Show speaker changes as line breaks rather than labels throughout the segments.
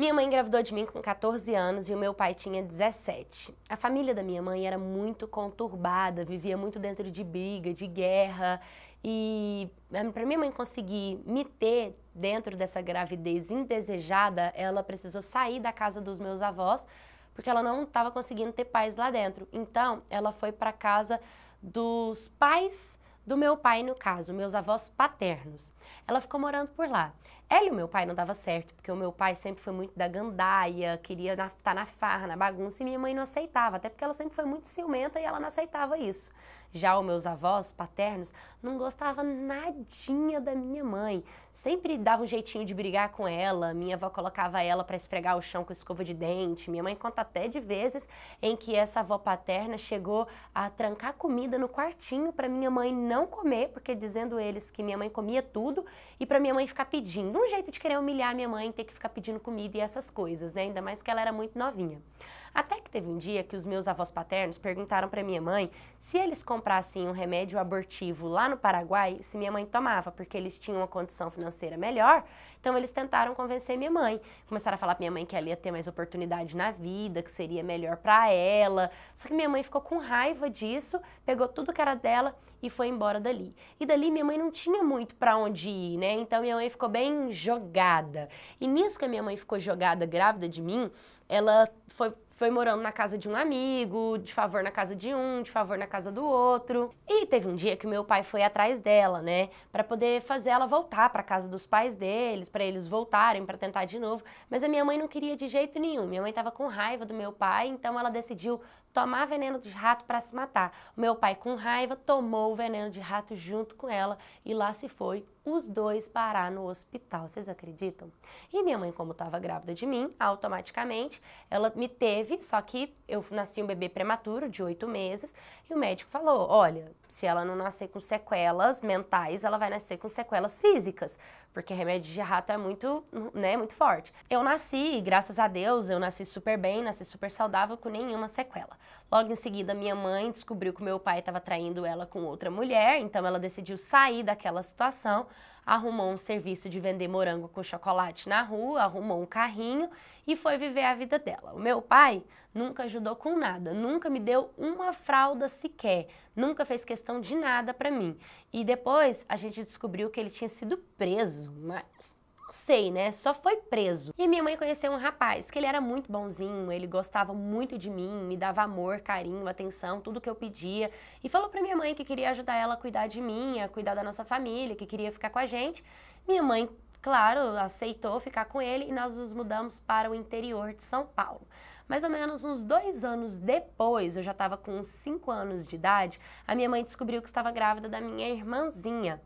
Minha mãe engravidou de mim com 14 anos e o meu pai tinha 17. A família da minha mãe era muito conturbada, vivia muito dentro de briga, de guerra. E eh, para minha mãe conseguir me ter dentro dessa gravidez indesejada, ela precisou sair da casa dos meus avós porque ela não estava conseguindo ter pais lá dentro. Então, ela foi para casa dos pais do meu pai, no caso, meus avós paternos. Ela ficou morando por lá. Ele, o meu pai, não dava certo, porque o meu pai sempre foi muito da gandaia, queria estar tá na, farra, na bagunça, e minha mãe não aceitava, até porque ela sempre foi muito ciumenta e ela não aceitava isso. Já os meus avós paternos não gostavam nadinha da minha mãe. Sempre dava um jeitinho de brigar com ela. Minha avó colocava ela para esfregar o chão com escova de dente. Minha mãe conta até de vezes em que essa avó paterna chegou a trancar comida no quartinho para minha mãe não comer, porque dizendo eles que minha mãe comia tudo e para minha mãe ficar pedindo um jeito de querer humilhar minha mãe, ter que ficar pedindo comida e essas coisas, né? Ainda mais que ela era muito novinha. Até que teve um dia que os meus avós paternos perguntaram para minha mãe se eles comprassem um remédio abortivo lá no Paraguai, se minha mãe tomava, porque eles tinham uma condição financeira melhor. Então eles tentaram convencer minha mãe. Começaram a falar pra minha mãe que ela ia ter mais oportunidade na vida, que seria melhor para ela. Só que minha mãe ficou com raiva disso, pegou tudo que era dela e foi embora dali. E dali minha mãe não tinha muito para onde ir, né? Então minha mãe ficou bem jogada. E nisso que a minha mãe ficou jogada grávida de mim, ela foi foi morando na casa de um amigo, de favor na casa de um, de favor na casa do outro. E teve um dia que meu pai foi atrás dela, né, para poder fazer ela voltar para casa dos pais deles, para eles voltarem para tentar de novo, mas a minha mãe não queria de jeito nenhum. Minha mãe estava com raiva do meu pai, então ela decidiu tomar veneno de rato para se matar. O meu pai com raiva tomou o veneno de rato junto com ela e lá se foi os dois parar no hospital. Vocês acreditam? E minha mãe, como estava grávida de mim, automaticamente ela me teve, só que eu nasci um bebê prematuro de oito meses e o médico falou: olha, se ela não nascer com sequelas mentais, ela vai nascer com sequelas físicas, porque remédio de rato é muito, né, muito forte. Eu nasci, graças a Deus, eu nasci super bem, nasci super saudável com nenhuma sequela. Logo em seguida, minha mãe descobriu que meu pai estava traindo ela com outra mulher, então ela decidiu sair daquela situação, arrumou um serviço de vender morango com chocolate na rua, arrumou um carrinho e foi viver a vida dela. O meu pai nunca ajudou com nada, nunca me deu uma fralda sequer, nunca fez questão de nada para mim. E depois a gente descobriu que ele tinha sido preso, mas sei, né? Só foi preso. E minha mãe conheceu um rapaz que ele era muito bonzinho, ele gostava muito de mim, me dava amor, carinho, atenção, tudo que eu pedia. E falou pra minha mãe que queria ajudar ela a cuidar de mim, a cuidar da nossa família, que queria ficar com a gente. Minha mãe claro, aceitou ficar com ele e nós nos mudamos para o interior de São Paulo. Mais ou menos uns dois anos depois, eu já estava com cinco anos de idade, a minha mãe descobriu que estava grávida da minha irmãzinha.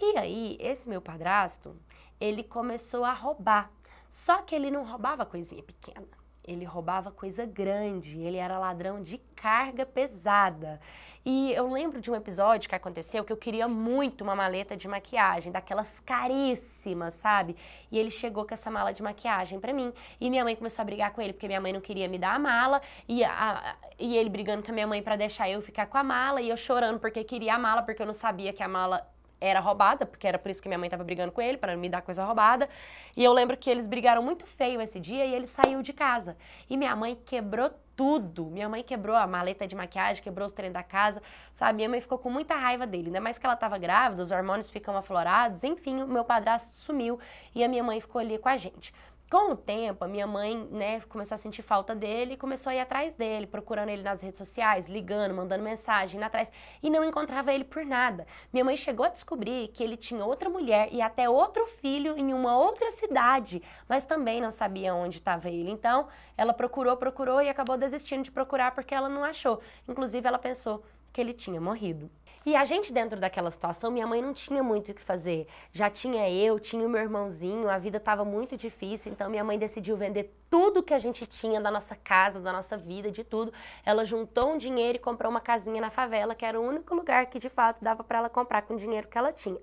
E aí, esse meu padrasto, ele começou a roubar. Só que ele não roubava coisinha pequena. Ele roubava coisa grande, ele era ladrão de carga pesada. E eu lembro de um episódio que aconteceu que eu queria muito uma maleta de maquiagem, daquelas caríssimas, sabe? E ele chegou com essa mala de maquiagem para mim. E minha mãe começou a brigar com ele, porque minha mãe não queria me dar a mala. E, a, e ele brigando com a minha mãe para deixar eu ficar com a mala. E eu chorando porque queria a mala, porque eu não sabia que a mala era roubada, porque era por isso que minha mãe estava brigando com ele, para me dar coisa roubada. E eu lembro que eles brigaram muito feio esse dia e ele saiu de casa. E minha mãe quebrou tudo. Minha mãe quebrou a maleta de maquiagem, quebrou os trem da casa, sabe? Minha mãe ficou com muita raiva dele, ainda mais que ela estava grávida, os hormônios ficam aflorados, enfim, o meu padrasto sumiu e a minha mãe ficou ali com a gente. Com o tempo, a minha mãe, né, começou a sentir falta dele e começou a ir atrás dele, procurando ele nas redes sociais, ligando, mandando mensagem, indo atrás, e não encontrava ele por nada. Minha mãe chegou a descobrir que ele tinha outra mulher e até outro filho em uma outra cidade, mas também não sabia onde estava ele. Então, ela procurou, procurou e acabou desistindo de procurar porque ela não achou. Inclusive, ela pensou que ele tinha morrido. E a gente dentro daquela situação, minha mãe não tinha muito o que fazer. Já tinha eu, tinha o meu irmãozinho, a vida estava muito difícil, então minha mãe decidiu vender tudo que a gente tinha da nossa casa, da nossa vida, de tudo. Ela juntou um dinheiro e comprou uma casinha na favela, que era o único lugar que de fato dava para ela comprar com o dinheiro que ela tinha.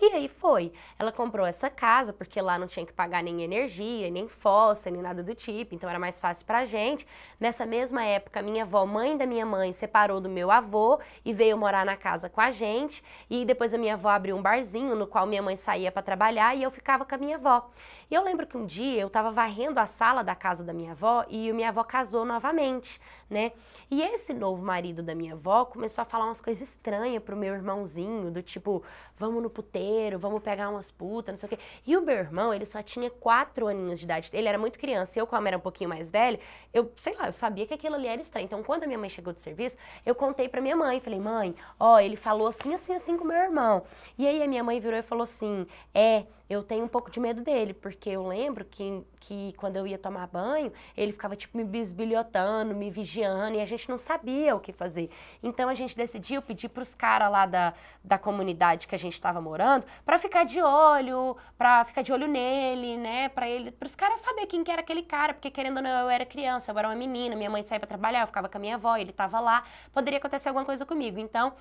E aí foi. Ela comprou essa casa porque lá não tinha que pagar nem energia, nem fossa, nem nada do tipo, então era mais fácil pra gente. Nessa mesma época, minha avó, mãe da minha mãe, separou do meu avô e veio morar na casa casa com a gente e depois a minha avó abriu um barzinho no qual minha mãe saía para trabalhar e eu ficava com a minha avó. E eu lembro que um dia eu estava varrendo a sala da casa da minha avó e minha avó casou novamente, né? E esse novo marido da minha avó começou a falar umas coisas estranhas pro meu irmãozinho, do tipo, vamos no puteiro, vamos pegar umas putas, não sei o quê. E o meu irmão, ele só tinha quatro aninhos de idade. Ele era muito criança, eu, como era um pouquinho mais velho, eu, sei lá, eu sabia que aquilo ali era estranho. Então, quando a minha mãe chegou do serviço, eu contei pra minha mãe, falei, mãe, ó, ele falou assim, assim, assim com meu irmão. E aí a minha mãe virou e falou assim: É, eu tenho um pouco de medo dele, porque eu lembro que, que quando eu ia tomar banho, ele ficava tipo me bisbilhotando, me vigiando, e a gente não sabia o que fazer. Então a gente decidiu pedir para os caras lá da, da comunidade que a gente estava morando para ficar de olho, para ficar de olho nele, né? Para ele, os caras saber quem que era aquele cara, porque querendo ou não, eu era criança, eu era uma menina, minha mãe saía para trabalhar, eu ficava com a minha avó, ele estava lá, poderia acontecer alguma coisa comigo. Então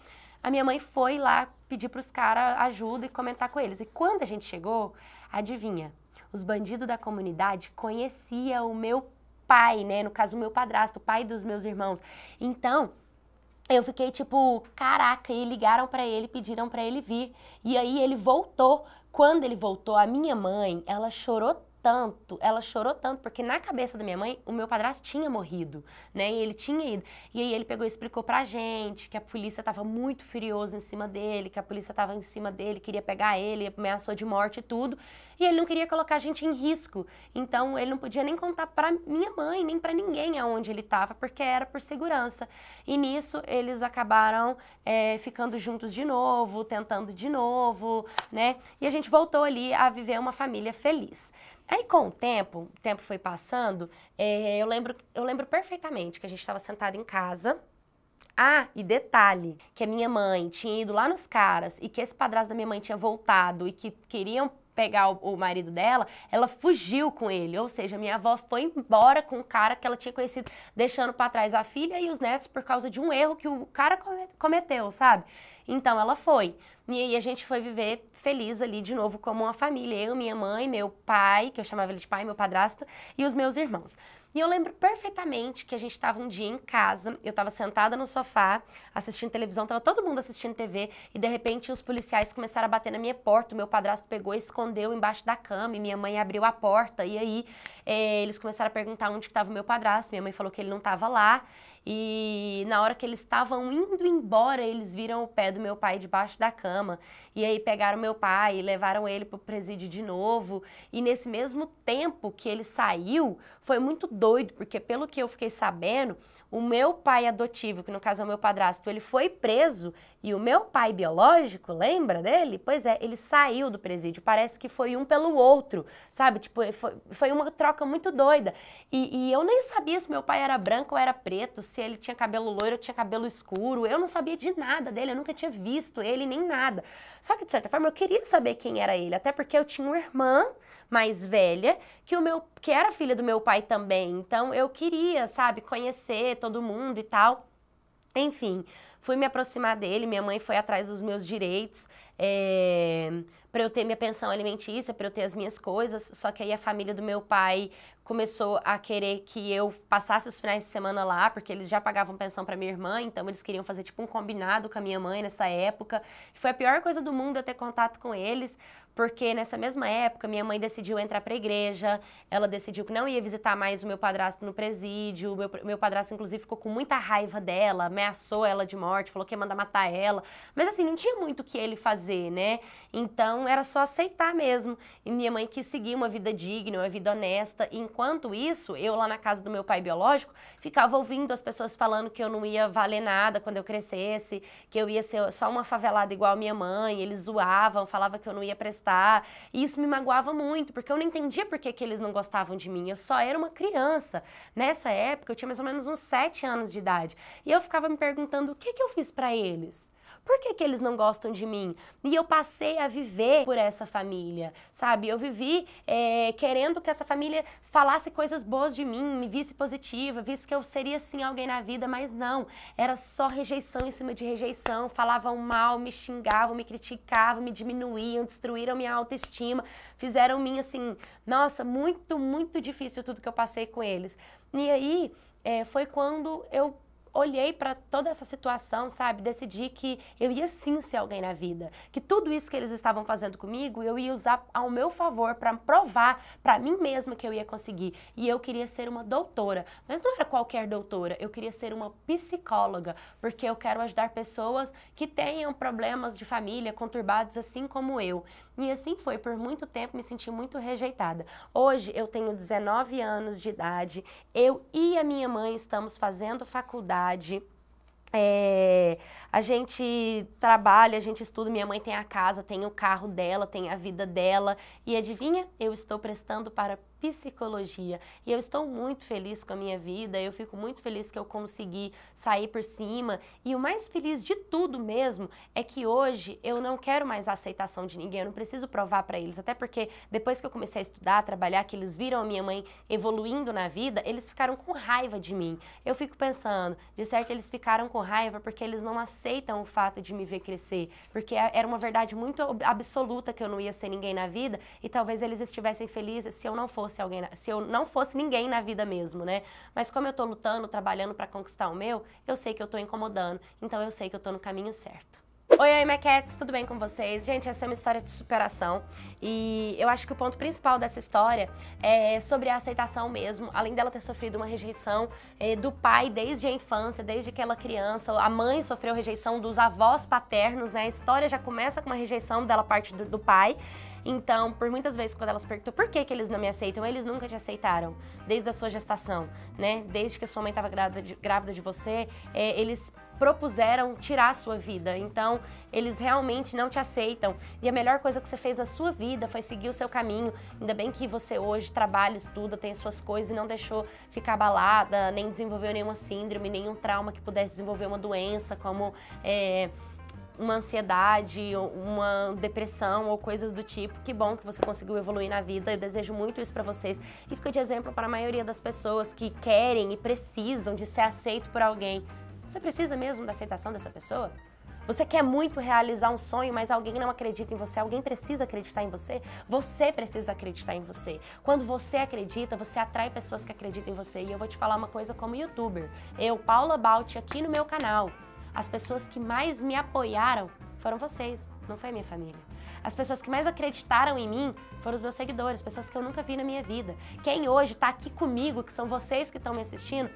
a minha mãe foi lá pedir para os caras ajuda e comentar com eles. E quando a gente chegou, adivinha, os bandidos da comunidade conhecia o meu pai, né? No caso, o meu padrasto, o pai dos meus irmãos. Então, eu fiquei tipo, caraca, e ligaram para ele, pediram para ele vir. E aí ele voltou. Quando ele voltou, a minha mãe, ela chorou tanto, ela chorou tanto, porque na cabeça da minha mãe, o meu padrasto tinha morrido, né? E ele tinha ido. E aí ele pegou e explicou pra gente que a polícia tava muito furiosa em cima dele, que a polícia tava em cima dele, queria pegar ele, ameaçou de morte e tudo e ele não queria colocar a gente em risco. Então ele não podia nem contar para minha mãe, nem para ninguém aonde ele estava, porque era por segurança. E nisso eles acabaram é, ficando juntos de novo, tentando de novo, né? E a gente voltou ali a viver uma família feliz. Aí com o tempo, o tempo foi passando, é, eu, lembro, eu lembro perfeitamente que a gente estava sentado em casa. Ah, e detalhe, que a minha mãe tinha ido lá nos caras e que esse padrasto da minha mãe tinha voltado e que queriam pegar o, o, marido dela, ela fugiu com ele. Ou seja, minha avó foi embora com o cara que ela tinha conhecido, deixando para trás a filha e os netos por causa de um erro que o cara cometeu, sabe? Então ela foi. E aí a gente foi viver feliz ali de novo como uma família. Eu, minha mãe, meu pai, que eu chamava ele de pai, meu padrasto, e os meus irmãos. E eu lembro perfeitamente que a gente estava um dia em casa, eu estava sentada no sofá, assistindo televisão, estava todo mundo assistindo TV, e de repente os policiais começaram a bater na minha porta. O meu padrasto pegou e escondeu embaixo da cama, e minha mãe abriu a porta. E aí é, eles começaram a perguntar onde estava o meu padrasto. Minha mãe falou que ele não estava lá. E na hora que eles estavam indo embora, eles viram o pé do meu pai debaixo da cama. E aí pegaram meu pai e levaram ele para o presídio de novo. E nesse mesmo tempo que ele saiu, foi muito doido, porque pelo que eu fiquei sabendo, o meu pai adotivo, que no caso é o meu padrasto, ele foi preso e o meu pai biológico, lembra dele? Pois é, ele saiu do presídio. Parece que foi um pelo outro, sabe? Tipo, foi, foi uma troca muito doida. E, e eu nem sabia se meu pai era branco ou era preto, se ele tinha cabelo loiro ou tinha cabelo escuro. Eu não sabia de nada dele, eu nunca tinha visto ele nem nada. Só que, de certa forma, eu queria saber quem era ele, até porque eu tinha uma irmã mais velha, que o meu que era filha do meu pai também. Então eu queria, sabe, conhecer todo mundo e tal. Enfim, fui me aproximar dele, minha mãe foi atrás dos meus direitos. É, para eu ter minha pensão alimentícia, para eu ter as minhas coisas. Só que aí a família do meu pai começou a querer que eu passasse os finais de semana lá, porque eles já pagavam pensão para minha irmã, então eles queriam fazer tipo um combinado com a minha mãe nessa época. Foi a pior coisa do mundo eu ter contato com eles, porque nessa mesma época minha mãe decidiu entrar para igreja, ela decidiu que não ia visitar mais o meu padrasto no presídio. Meu, meu padrasto, inclusive, ficou com muita raiva dela, ameaçou ela de morte, falou que ia mandar matar ela. Mas assim, não tinha muito o que ele fazer fazer, né? Então era só aceitar mesmo. E minha mãe quis seguir uma vida digna, uma vida honesta. enquanto isso, eu lá na casa do meu pai biológico ficava ouvindo as pessoas falando que eu não ia valer nada quando eu crescesse, que eu ia ser só uma favelada igual a minha mãe. Eles zoavam, falavam que eu não ia prestar. E isso me magoava muito, porque eu não entendia por que, que eles não gostavam de mim. Eu só era uma criança. Nessa época, eu tinha mais ou menos uns sete anos de idade. E eu ficava me perguntando o que, que eu fiz para eles por que, que eles não gostam de mim? E eu passei a viver por essa família, sabe? Eu vivi é, querendo que essa família falasse coisas boas de mim, me visse positiva, visse que eu seria sim alguém na vida, mas não. Era só rejeição em cima de rejeição. Falavam mal, me xingavam, me criticavam, me diminuíam, destruíram minha autoestima, fizeram mim assim, nossa, muito, muito difícil tudo que eu passei com eles. E aí é, foi quando eu olhei para toda essa situação, sabe? Decidi que eu ia sim ser alguém na vida, que tudo isso que eles estavam fazendo comigo, eu ia usar ao meu favor para provar para mim mesma que eu ia conseguir. E eu queria ser uma doutora, mas não era qualquer doutora, eu queria ser uma psicóloga, porque eu quero ajudar pessoas que tenham problemas de família conturbados assim como eu. E assim foi por muito tempo, me senti muito rejeitada. Hoje eu tenho 19 anos de idade, eu e a minha mãe estamos fazendo faculdade é, a gente trabalha, a gente estuda, minha mãe tem a casa, tem o carro dela, tem a vida dela. E adivinha? Eu estou prestando para psicologia. E eu estou muito feliz com a minha vida, eu fico muito feliz que eu consegui sair por cima. E o mais feliz de tudo mesmo é que hoje eu não quero mais a aceitação de ninguém, eu não preciso provar para eles, até porque depois que eu comecei a estudar, a trabalhar, que eles viram a minha mãe evoluindo na vida, eles ficaram com raiva de mim. Eu fico pensando, de certo eles ficaram com raiva porque eles não aceitam o fato de me ver crescer, porque é, era uma verdade muito absoluta que eu não ia ser ninguém na vida e talvez eles estivessem felizes se eu não fosse fosse alguém, se eu não fosse ninguém na vida mesmo, né? Mas como eu tô lutando, trabalhando para conquistar o meu, eu sei que eu tô incomodando, então eu sei que eu tô no caminho certo. Oi, oi, Maquettes, tudo bem com vocês? Gente, essa é uma história de superação e eu acho que o ponto principal dessa história é sobre a aceitação mesmo, além dela ter sofrido uma rejeição é, do pai desde a infância, desde que ela criança, a mãe sofreu rejeição dos avós paternos, né? A história já começa com uma rejeição dela parte do, do pai então, por muitas vezes, quando elas perguntam por que, que eles não me aceitam, eles nunca te aceitaram, desde a sua gestação, né? Desde que a sua mãe estava grávida de você, é, eles propuseram tirar a sua vida. Então, eles realmente não te aceitam. E a melhor coisa que você fez na sua vida foi seguir o seu caminho. Ainda bem que você hoje trabalha, estuda, tem as suas coisas e não deixou ficar abalada, nem desenvolveu nenhuma síndrome, nenhum trauma que pudesse desenvolver uma doença, como é, uma ansiedade, uma depressão ou coisas do tipo, que bom que você conseguiu evoluir na vida. Eu desejo muito isso para vocês e fica de exemplo para a maioria das pessoas que querem e precisam de ser aceito por alguém. Você precisa mesmo da aceitação dessa pessoa? Você quer muito realizar um sonho, mas alguém não acredita em você, alguém precisa acreditar em você, você precisa acreditar em você. Quando você acredita, você atrai pessoas que acreditam em você. E eu vou te falar uma coisa como youtuber. Eu, Paula Balti, aqui no meu canal, as pessoas que mais me apoiaram foram vocês, não foi a minha família. As pessoas que mais acreditaram em mim foram os meus seguidores, pessoas que eu nunca vi na minha vida. Quem hoje está aqui comigo, que são vocês que estão me assistindo,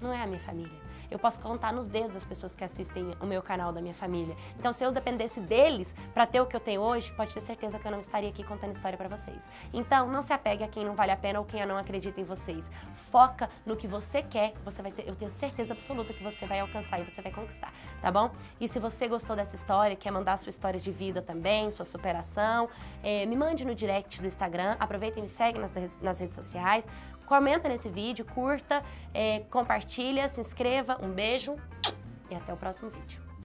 não é a minha família eu posso contar nos dedos as pessoas que assistem o meu canal da minha família. Então, se eu dependesse deles para ter o que eu tenho hoje, pode ter certeza que eu não estaria aqui contando história para vocês. Então, não se apegue a quem não vale a pena ou quem não acredita em vocês. Foca no que você quer, você vai ter, eu tenho certeza absoluta que você vai alcançar e você vai conquistar, tá bom? E se você gostou dessa história, quer mandar sua história de vida também, sua superação, é, me mande no direct do Instagram, aproveita e me segue nas, nas redes sociais, comenta nesse vídeo, curta, é, compartilha, se inscreva. Um beijo e até o próximo vídeo.